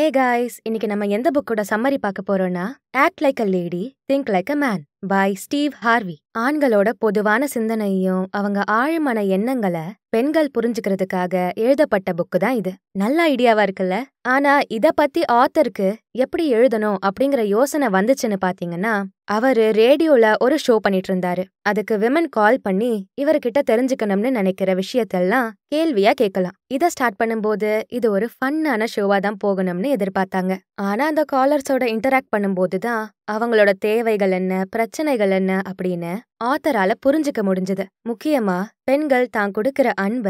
hey guys இன்னைக்கு நம்ம எந்த புக்கோட சம்மரி பார்க்க போறோம்னா act like a lady think like a man by Steve Harvey ஆண்களோட பொதுவான சிந்தனையும் அவங்க ஆழமான எண்ணங்களை பெண்கள் புரிஞ்சுக்கிறதுக்காக எழுதப்பட்ட புக்கு தான் இது நல்ல ஐடியாவா இருக்குல்ல ஆனா இத பத்தி ஆத்தருக்கு எப்படி எழுதணும் அப்படிங்கிற யோசனை வந்துச்சுன்னு பாத்தீங்கன்னா அவரு ரேடியோல ஒரு ஷோ பண்ணிட்டு இருந்தாரு அதுக்கு விமன் கால் பண்ணி இவர்கிட்ட தெரிஞ்சுக்கணும்னு நினைக்கிற விஷயத்தெல்லாம் கேள்வியா கேட்கலாம் இத ஸ்டார்ட் பண்ணும்போது இது ஒரு ஃபன்னான ஷோவா தான் போகணும்னு எதிர்பார்த்தாங்க ஆனா அந்த காலர்ஸோட இன்டராக்ட் பண்ணும்போது தான் அவங்களோட தேவைகள் என்ன பிரச்சனைகள் என்ன அப்படின்னு ஆத்தரால புரிஞ்சுக்க முடிஞ்சது முக்கியமா பெண்கள் தான் கொடுக்கிற அன்ப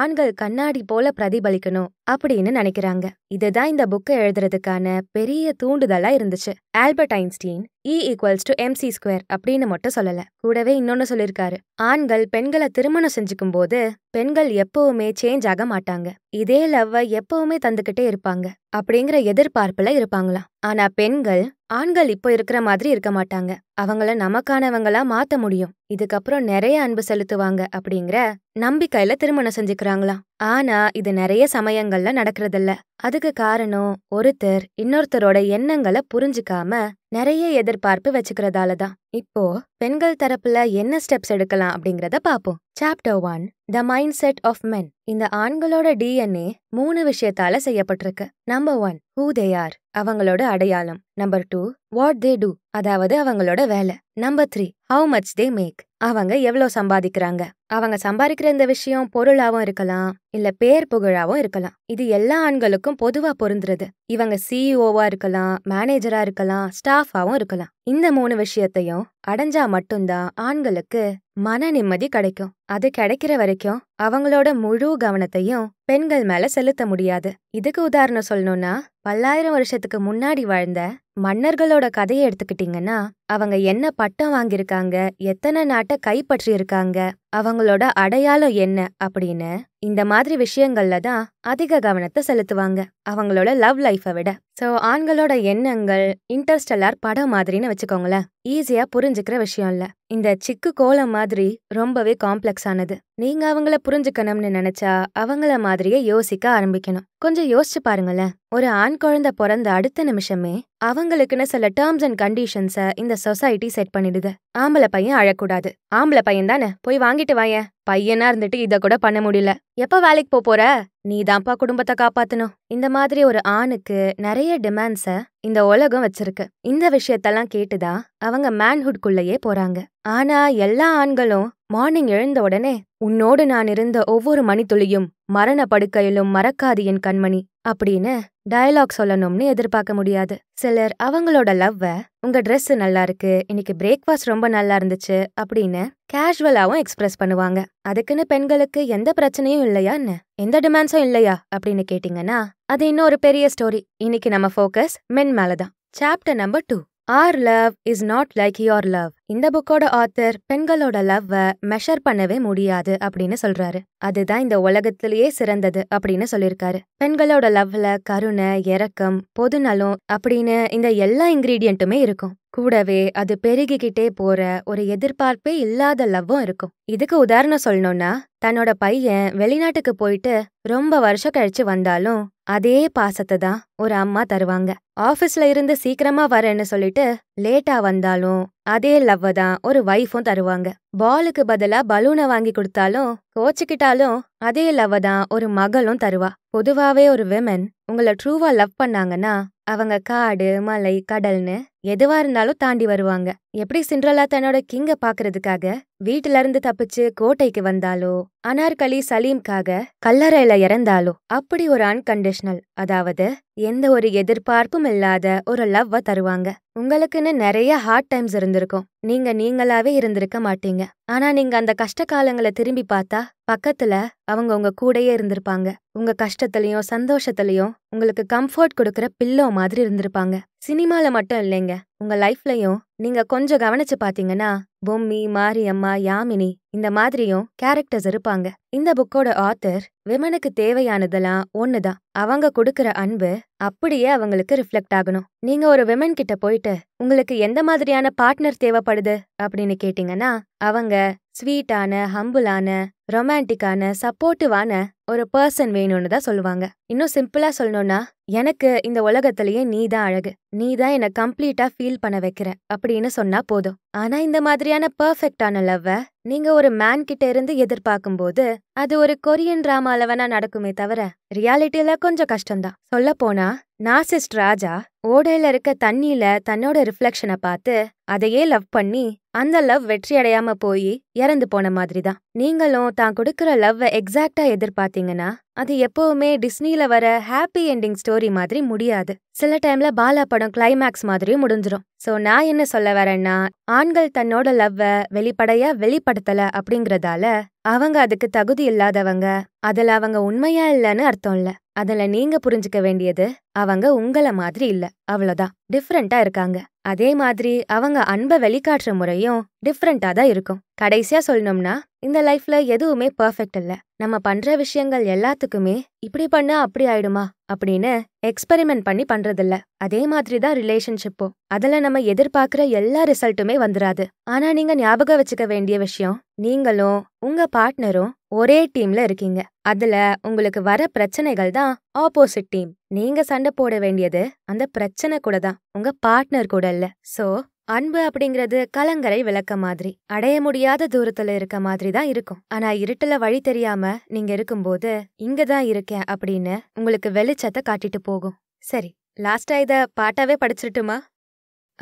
ஆண்கள் கண்ணாடி போல பிரதிபலிக்கணும் அப்படின்னு நினைக்கிறாங்க இதுதான் இந்த புக்கை எழுதுறதுக்கான பெரிய தூண்டுதலா இருந்துச்சு Albert Einstein E equals to M C square அப்படின்னு மட்டும் சொல்லல கூடவே இன்னொன்னு சொல்லிருக்காரு ஆண்கள் பெண்களை திருமணம் செஞ்சுக்கும் போது பெண்கள் எப்பவுமே சேஞ்ச் ஆக மாட்டாங்க இதே லவ்வை எப்பவுமே தந்துகிட்டே இருப்பாங்க அப்படிங்கிற எதிர்பார்ப்புல இருப்பாங்களாம் ஆனா பெண்கள் ஆண்கள் இப்போ இருக்கிற மாதிரி இருக்க மாட்டாங்க அவங்கள நமக்கானவங்களா மாத்த முடியும் இதுக்கப்புறம் நிறைய அன்பு செலுத்துவாங்க அப்படிங்கிற நம்பிக்கையில திருமணம் செஞ்சுக்கிறாங்களாம் ஆனா இது நிறைய சமயங்கள்ல நடக்கிறதில்ல அதுக்கு காரணம் ஒருத்தர் இன்னொருத்தரோட எண்ணங்களை புரிஞ்சுக்காம நிறைய எதிர்பார்ப்பு வச்சுக்கிறதால தான் இப்போ பெண்கள் தரப்புல என்ன ஸ்டெப்ஸ் எடுக்கலாம் அப்படிங்கறத பார்ப்போம் chapter one the mindset of men இந்த ஆண்களோட டிஎன்ஏ மூணு விஷயத்தால செய்யப்பட்டிருக்கு number one who they are அவங்களோட அடையாளம் number two what they do அதாவது அவங்களோட வேலை number three how much they make அவங்க எவ்வளோ சம்பாதிக்கிறாங்க அவங்க சம்பாதிக்கிற இந்த விஷயம் பொருளாவும் இருக்கலாம் இல்ல பேர் புகழாவும் இருக்கலாம் இது எல்லா ஆண்களுக்கும் பொதுவா பொருந்துருது இவங்க சிஇஓவா e இருக்கலாம் மேனேஜரா இருக்கலாம் ஸ்டாஃபாவும் இருக்கலாம் இந்த மூணு விஷயத்தையும் அடைஞ்சா மட்டும்தான் ஆண்களுக்கு மன நிம்மதி கிடைக்கும் அது கிடைக்கிற வரைக்கும் அவங்களோட முழு கவனத்தையும் பெண்கள் மேல செலுத்த முடியாது இதுக்கு உதாரணம் சொல்லணும்னா பல்லாயிரம் வருஷத்துக்கு முன்னாடி வாழ்ந்த மன்னர்களோட கதையை எடுத்துக்கிட்டீங்கன்னா அவங்க என்ன பட்டம் வாங்கியிருக்காங்க எத்தனை நாட்டை கைப்பற்றி இருக்காங்க அவங்களோட அடையாளம் என்ன அப்படின்னு இந்த மாதிரி விஷயங்கள்ல தான் அதிக கவனத்தை செலுத்துவாங்க அவங்களோட லவ் லைஃபை விட ஸோ ஆண்களோட எண்ணங்கள் இன்டர்ஸ்டெல்லார் படம் மாதிரின்னு வச்சுக்கோங்களேன் ஈஸியா புரிஞ்சுக்கிற விஷயம் இல்ல இந்த சிக்கு கோலம் மாதிரி ரொம்பவே காம்ப்ளெக்ஸ் காம்ப்ளெக்ஸ் ஆனது நீங்க அவங்கள புரிஞ்சுக்கணும்னு நினைச்சா அவங்கள மாதிரியே யோசிக்க ஆரம்பிக்கணும் கொஞ்சம் யோசிச்சு பாருங்களேன் ஒரு ஆண் குழந்தை பிறந்த அடுத்த நிமிஷமே அவங்களுக்குன்னு சில டேர்ம்ஸ் அண்ட் கண்டிஷன்ஸை இந்த சொசைட்டி செட் பண்ணிடுது ஆம்பளை பையன் அழக்கூடாது ஆம்பளை பையன் தானே போய் வாங்கிட்டு வாய பையனா இருந்துட்டு இதை கூட பண்ண முடியல எப்ப வேலைக்கு போ போற நீ தான்ப்பா குடும்பத்தை காப்பாத்தணும் இந்த மாதிரி ஒரு ஆணுக்கு நிறைய டிமாண்ட்ஸ இந்த உலகம் வச்சிருக்கு இந்த விஷயத்தெல்லாம் கேட்டுதான் அவங்க மேன்ஹுட்குள்ளேயே போறாங்க ஆனா எல்லா ஆண்களும் மார்னிங் எழுந்த உடனே உன்னோடு நான் இருந்த ஒவ்வொரு மணித்துளியும் மரண படுக்கையிலும் மறக்காது என் கண்மணி அப்படின்னு டயலாக் சொல்லணும்னு எதிர்பார்க்க முடியாது சிலர் அவங்களோட லவ்வ உங்க ட்ரெஸ் நல்லா இருக்கு இன்னைக்கு பிரேக்ஃபாஸ்ட் ரொம்ப நல்லா இருந்துச்சு அப்படின்னு கேஷுவலாவும் எக்ஸ்பிரஸ் பண்ணுவாங்க அதுக்குன்னு பெண்களுக்கு எந்த பிரச்சனையும் இல்லையான்னு எந்த டிமாண்ட்ஸும் இல்லையா அப்படின்னு கேட்டீங்கன்னா அது இன்னொரு பெரிய ஸ்டோரி இன்னைக்கு நம்ம ஃபோக்கஸ் மென் மேலதான் chapter number two are love is not like your love இந்த புக்கோட ஆத்தர் பெண்களோட லவ்வ மெஷர் பண்ணவே முடியாது அப்படின்னு சொல்றாரு அதுதான் இந்த உலகத்திலேயே சிறந்தது அப்படின்னு சொல்லியிருக்காரு பெண்களோட லவ்ல கருணை இறக்கம் பொதுநலம் அப்படின்னு இந்த எல்லா இன்கிரீடியண்ட்டுமே இருக்கும் கூடவே அது பெருகிக்கிட்டே போற ஒரு எதிர்பார்ப்பே இல்லாத லவ்வும் இருக்கும் இதுக்கு உதாரணம் சொல்லணும்னா தன்னோட பையன் வெளிநாட்டுக்கு போயிட்டு ரொம்ப வருஷம் கழிச்சு வந்தாலும் அதே பாசத்தை தான் ஒரு அம்மா தருவாங்க ஆஃபீஸ்ல இருந்து சீக்கிரமா வரேன்னு சொல்லிட்டு லேட்டா வந்தாலும் அதே லவ்வ தான் ஒரு வைஃபும் தருவாங்க பாலுக்கு பதிலா பலூனை வாங்கி கொடுத்தாலும் கோச்சுக்கிட்டாலும் அதே லவ்வ தான் ஒரு மகளும் தருவா பொதுவாவே ஒரு விமன் உங்களை ட்ரூவா லவ் பண்ணாங்கன்னா அவங்க காடு மலை கடல்னு எதுவா இருந்தாலும் தாண்டி வருவாங்க எப்படி சிண்ட்ரலா தன்னோட கிங்க பாக்குறதுக்காக வீட்டுல இருந்து தப்பிச்சு கோட்டைக்கு வந்தாலோ அனார்கலி சலீம்காக கல்லறையில இறந்தாலோ அப்படி ஒரு அன்கண்டிஷனல் அதாவது எந்த ஒரு எதிர்பார்ப்பும் இல்லாத ஒரு லவ்வ தருவாங்க உங்களுக்குன்னு நிறைய ஹார்ட் டைம்ஸ் இருந்திருக்கும் நீங்க நீங்களாவே இருந்திருக்க மாட்டீங்க ஆனா நீங்க அந்த கஷ்ட காலங்களை திரும்பி பார்த்தா பக்கத்துல அவங்க உங்க கூடயே இருந்திருப்பாங்க உங்க கஷ்டத்திலையும் சந்தோஷத்திலையும் உங்களுக்கு கம்ஃபர்ட் கொடுக்கற பில்லோ மாதிரி இருந்திருப்பாங்க சினிமால மட்டும் இல்லைங்க உங்க லைஃப்லயும் நீங்க கொஞ்சம் கவனிச்சு பாத்தீங்கன்னா பொம்மி மாரியம்மா யாமினி இந்த மாதிரியும் கேரக்டர்ஸ் இருப்பாங்க இந்த புக்கோட ஆத்தர் விமனுக்கு தேவையானதெல்லாம் ஒண்ணுதான் அவங்க கொடுக்கற அன்பு அப்படியே அவங்களுக்கு ரிஃப்ளெக்ட் ஆகணும் நீங்க ஒரு விமன் கிட்ட போயிட்டு உங்களுக்கு எந்த மாதிரியான பார்ட்னர் தேவைப்படுது அப்படின்னு கேட்டீங்கன்னா அவங்க ஸ்வீட்டான ஹம்புலான ரொமான்டிக்கான சப்போர்ட்டிவான ஒரு பர்சன் வேணும்னு தான் சொல்லுவாங்க இன்னும் சிம்பிளா சொல்லணும்னா எனக்கு இந்த உலகத்திலேயே நீ தான் அழகு நீ தான் என்னை கம்ப்ளீட்டா ஃபீல் பண்ண வைக்கிற அப்படின்னு சொன்னா போதும் ஆனா இந்த மாதிரியான பர்ஃபெக்டான லவ்வை நீங்க ஒரு மேன் கிட்ட இருந்து எதிர்பார்க்கும் போது அது ஒரு கொரியன் டிராமால வேணா நடக்குமே தவிர ரியாலிட்டியில கொஞ்சம் கஷ்டம்தான் சொல்ல போனா நாசிஸ்ட் ராஜா ஓடையில இருக்க தண்ணியில தன்னோட ரிஃப்ளெக்ஷனை பார்த்து அதையே லவ் பண்ணி அந்த லவ் வெற்றி அடையாம போய் இறந்து போன மாதிரி தான் நீங்களும் தான் கொடுக்கற லவ் எக்ஸாக்டா எதிர்பார்த்தீங்கன்னா அது எப்பவுமே டிஸ்னில வர ஹாப்பி என்டிங் ஸ்டோரி மாதிரி முடியாது சில டைம்ல பாலா படம் கிளைமேக்ஸ் மாதிரியும் முடிஞ்சிரும் சோ நான் என்ன சொல்ல வரேன்னா ஆண்கள் தன்னோட லவ்வ வெளிப்படையா வெளிப்படுத்தல அப்படிங்கறதால அவங்க அதுக்கு தகுதி இல்லாதவங்க அதுல அவங்க உண்மையா இல்லைன்னு அர்த்தம் இல்லை அதில் நீங்க புரிஞ்சுக்க வேண்டியது அவங்க உங்கள மாதிரி இல்ல அவ்வளோதான் டிஃப்ரெண்டா இருக்காங்க அதே மாதிரி அவங்க அன்பை வெளிக்காட்டுற முறையும் டிஃப்ரெண்ட்டாக தான் இருக்கும் கடைசியாக சொல்லணும்னா இந்த லைஃப்ல எதுவுமே பர்ஃபெக்ட் இல்லை நம்ம பண்ற விஷயங்கள் எல்லாத்துக்குமே இப்படி பண்ணா அப்படி ஆயிடுமா அப்படின்னு எக்ஸ்பெரிமெண்ட் பண்ணி இல்ல அதே மாதிரி தான் ரிலேஷன்ஷிப்பும் அதுல நம்ம எதிர்பார்க்குற எல்லா ரிசல்ட்டுமே வந்துராது ஆனா நீங்க ஞாபகம் வச்சுக்க வேண்டிய விஷயம் நீங்களும் உங்க பார்ட்னரும் ஒரே டீம்ல இருக்கீங்க அதுல உங்களுக்கு வர பிரச்சனைகள் தான் ஆப்போசிட் டீம் நீங்க சண்டை போட வேண்டியது அந்த பிரச்சனை கூட தான் உங்க பார்ட்னர் கூட இல்ல சோ அன்பு அப்படிங்கிறது கலங்கரை விளக்க மாதிரி அடைய முடியாத தூரத்துல இருக்க மாதிரி தான் இருக்கும் ஆனா இருட்டுல வழி தெரியாம நீங்க இருக்கும்போது இங்க தான் இருக்கேன் அப்படின்னு உங்களுக்கு வெளிச்சத்தை காட்டிட்டு போகும் சரி லாஸ்டா இத பாட்டாவே படிச்சிருட்டுமா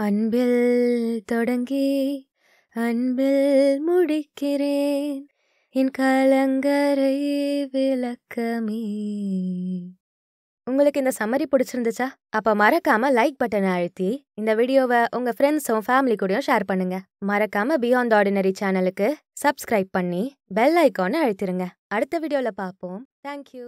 அன்பில் தொடங்கி அன்பில் முடிக்கிறேன் என் கலங்கரை விளக்கமே உங்களுக்கு இந்த சம்மரி பிடிச்சிருந்துச்சா அப்ப மறக்காம லைக் பட்டனை அழுத்தி இந்த வீடியோவை உங்க ஃப்ரெண்ட்ஸும் ஃபேமிலி கூடயும் ஷேர் பண்ணுங்க மறக்காம பியாண்ட் ஆர்டினரி சேனலுக்கு சப்ஸ்கிரைப் பண்ணி பெல் ஐக்கானை அழுத்திருங்க அடுத்த வீடியோவில் பார்ப்போம் தேங்க்யூ